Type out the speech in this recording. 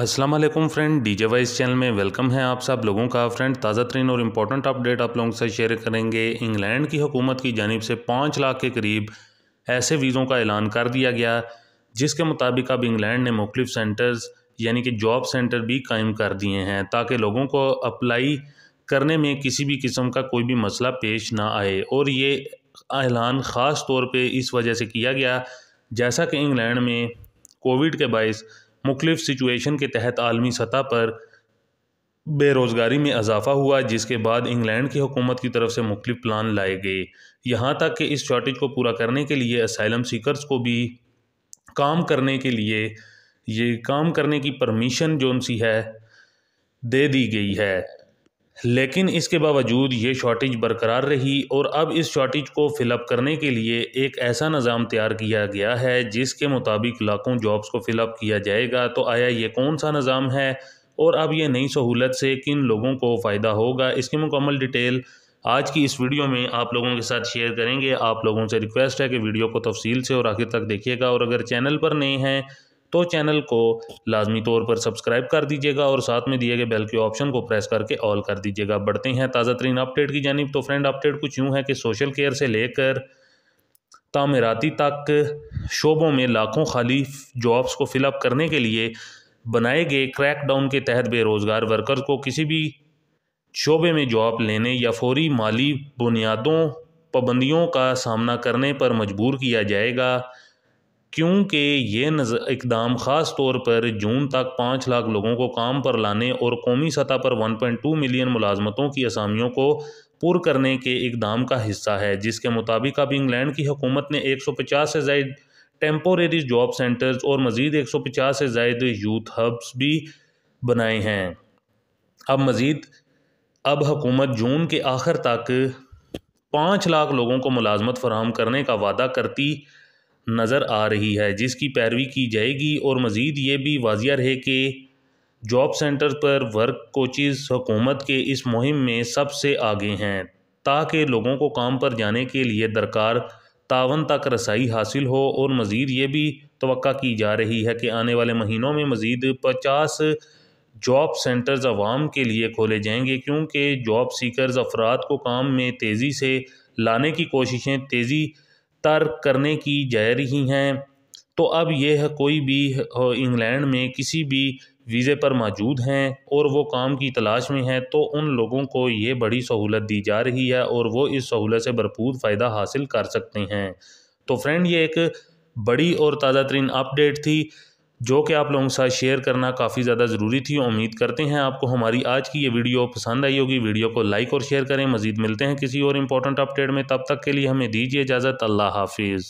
अस्सलाम वालेकुम friend DJ vice channel में वेलकम है आप सब लोगों का फ्रेंड ताज़ा तरीन और इम्पोर्टेंट अपडेट आप लोगों से शेयर करेंगे इंग्लैंड की हुकूमत की जानब से पाँच लाख के करीब ऐसे वीज़ों का ऐलान कर दिया गया जिसके मुताबिक अब इंग्लैंड ने मुख्तफ सेंटर्स यानी कि जॉब सेंटर भी कायम कर दिए हैं ताकि लोगों को अप्लाई करने में किसी भी किस्म का कोई भी मसला पेश ना आए और ये ऐलान ख़ास तौर पर इस वजह से किया गया जैसा कि इंग्लैंड में कोविड के बायस मुख्तफ सिचुएशन के तहत आलमी सतह पर बेरोज़गारी में इजाफ़ा हुआ जिसके बाद इंग्लैंड की हुकूमत की तरफ से मुख्तफ प्लान लाए गए यहाँ तक कि इस शॉर्टेज को पूरा करने के लिए असाइलम सीकरस को भी काम करने के लिए ये काम करने की परमिशन जो सी है दे दी गई है लेकिन इसके बावजूद ये शॉर्टेज बरकरार रही और अब इस शॉर्टेज को फिलअप करने के लिए एक ऐसा निज़ाम तैयार किया गया है जिसके मुताबिक लाखों जॉब्स को फिलअप किया जाएगा तो आया ये कौन सा निज़ाम है और अब ये नई सहूलत से किन लोगों को फ़ायदा होगा इसकी मुकम्मल डिटेल आज की इस वीडियो में आप लोगों के साथ शेयर करेंगे आप लोगों से रिक्वेस्ट है कि वीडियो को तफसील से और आखिर तक देखिएगा और अगर चैनल पर नए हैं तो चैनल को लाजमी तौर पर सब्सक्राइब कर दीजिएगा और साथ में दिए गए बेल के ऑप्शन को प्रेस करके ऑल कर दीजिएगा बढ़ते हैं ताज़ा तरीन अपडेट की जानब तो फ्रेंड अपडेट कुछ यूँ है कि सोशल केयर से लेकर तामीराती तक शोबों में लाखों खाली जॉब्स को फिलअप करने के लिए बनाए गए क्रैकडाउन के तहत बेरोज़गार वर्कर्स को किसी भी शोबे में जॉब लेने या फौरी माली बुनियादों पाबंदियों का सामना करने पर मजबूर किया जाएगा क्योंकि ये इकदाम ख़ास तौर पर जून तक पाँच लाख लोगों को काम पर लाने और कौमी सतह पर वन पॉइंट टू मिलियन मुलाजमतों की असामियों को पुर करने के इकदाम का हिस्सा है जिसके मुताबिक अब इंग्लैंड की हुकूमत ने एक सौ पचास से जायद टेम्पोरेरी जॉब सेंटर्स और मज़ीद एक सौ पचास से जायद यूथ हब्स भी बनाए हैं अब मज़ीद अब हुकूमत जून के आखिर तक पाँच लाख लोगों को मुलाजमत फराहम करने का वादा करती नज़र आ रही है जिसकी पैरवी की जाएगी और मज़ीद ये भी वाजिया रहे कि जॉब सेंटर पर वर्क कोचिज़ हुकूमत के इस मुहिम में सबसे आगे हैं ताकि लोगों को काम पर जाने के लिए दरकार तावन तक रसाई हासिल हो और मज़ीद ये भी तो की जा रही है कि आने वाले महीनों में मज़ीद पचास जॉब सेंटर्स आवाम के लिए खोले जाएंगे क्योंकि जॉब सीकर अफराद को काम में तेज़ी से लाने की कोशिशें तेज़ी तर्क करने की जा रही हैं तो अब यह कोई भी इंग्लैंड में किसी भी वीज़े पर मौजूद हैं और वो काम की तलाश में हैं तो उन लोगों को ये बड़ी सहूलत दी जा रही है और वो इस सहूलत से भरपूर फ़ायदा हासिल कर सकते हैं तो फ्रेंड ये एक बड़ी और ताज़ा तरीन अपडेट थी जो कि आप लोगों के साथ शेयर करना काफ़ी ज़्यादा ज़रूरी थी उम्मीद करते हैं आपको हमारी आज की ये वीडियो पसंद आई होगी वीडियो को लाइक और शेयर करें मज़ीद मिलते हैं किसी और इंपॉर्टेंट अपडेट में तब तक के लिए हमें दीजिए इजाज़त अल्लाह हाफिज़